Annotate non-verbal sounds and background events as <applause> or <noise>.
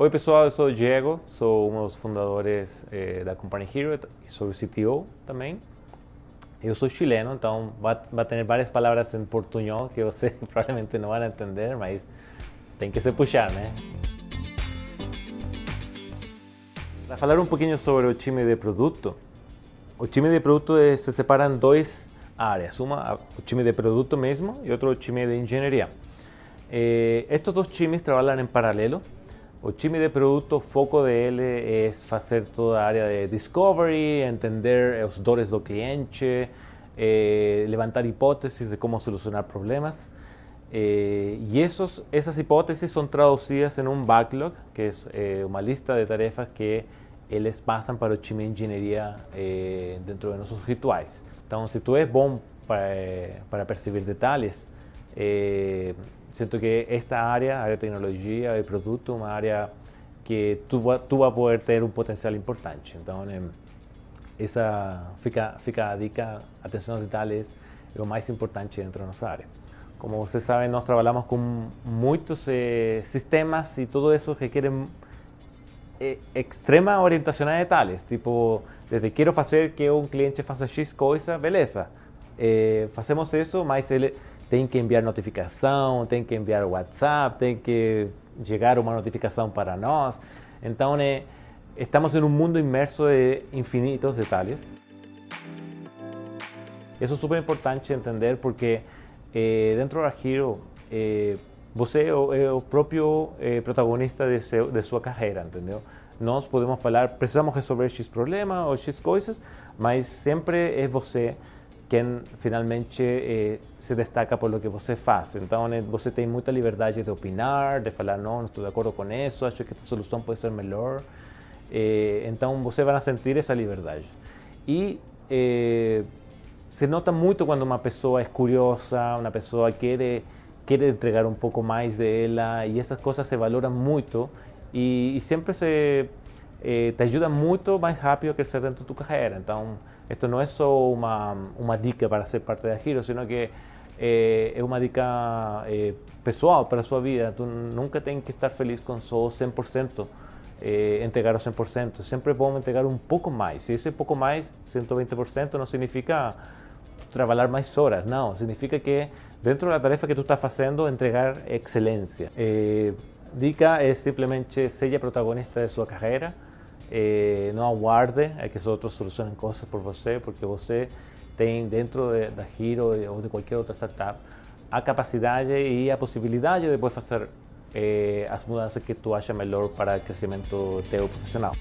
Oi pessoal, eu sou o Diego, sou um dos fundadores eh, da Company Hero e sou o CTO também. Eu sou chileno, então vai, vai ter várias palavras em portunhol que você <laughs> provavelmente não vai entender, mas tem que se puxar, né? Para falar um pouquinho sobre o time de produto, o time de produto eh, se separa em dois áreas, uma o time de produto mesmo e outro o time de engenharia. Eh, estes dois times trabalham em paralelo, O de producto, foco de él es hacer toda área de discovery, entender los dolores del cliente, eh, levantar hipótesis de cómo solucionar problemas. Eh, y esos, esas hipótesis son traducidas en un backlog, que es eh, una lista de tareas que ellos pasan para el ingeniería dentro de nuestros rituales. Entonces, si tú eres bom para percibir detalles, Siento que esta área, área de tecnologia, de produto, uma área que tu, tu vai poder ter um potencial importante. Então, essa fica, fica a dica, atenção aos detalhes é o mais importante dentro de nossa área. Como vocês sabem, nós trabalhamos com muitos eh, sistemas e tudo isso requerem eh, extrema orientação a detalhes. Tipo, desde quero fazer que um cliente faça X coisa, beleza. Eh, fazemos isso, mas ele tem que enviar notificação, tem que enviar WhatsApp, tem que chegar uma notificação para nós. Então, é, estamos em um mundo imerso de infinitos detalhes. Isso é super importante entender porque é, dentro da Hero, é, eh, você é o, é próprio eh, protagonista de, seu, de sua carreira, entendeu? Nós podemos falar, precisamos resolver X problema ou X coisas, mas sempre é você quien finalmente eh, se destaca por lo que vos hace. Entonces, vos tem mucha libertad de opinar, de falar, no, no estoy de acuerdo con eso, acho que esta solución puede ser mejor. Eh, entonces, então, van a sentir esa libertad. Y eh, se nota mucho cuando una persona es curiosa, una persona quiere quiere entregar poco más de ella y esas cosas se valoran mucho y siempre te ayuda mucho más rápido a ser dentro tu tu carrera. Então, esto no es solo una, una dica para ser parte de Giro, sino que eh, es una dica eh, personal para su vida. Tú nunca tienes que estar feliz con solo 100%, eh, entregar 100%. Siempre podemos entregar un poco más. Si ese poco más, 120%, no significa trabajar más horas, no. Significa que dentro de la tarea que tú estás haciendo, entregar excelencia. dica es simplemente ser protagonista de su carrera. eh, não aguarde a que os outros solucionem coisas por você, porque você tem dentro de, da Giro eh, ou de qualquer outra startup a capacidade e a possibilidade de depois fazer eh, as mudanças que tu acha melhor para o crescimento teu profissional.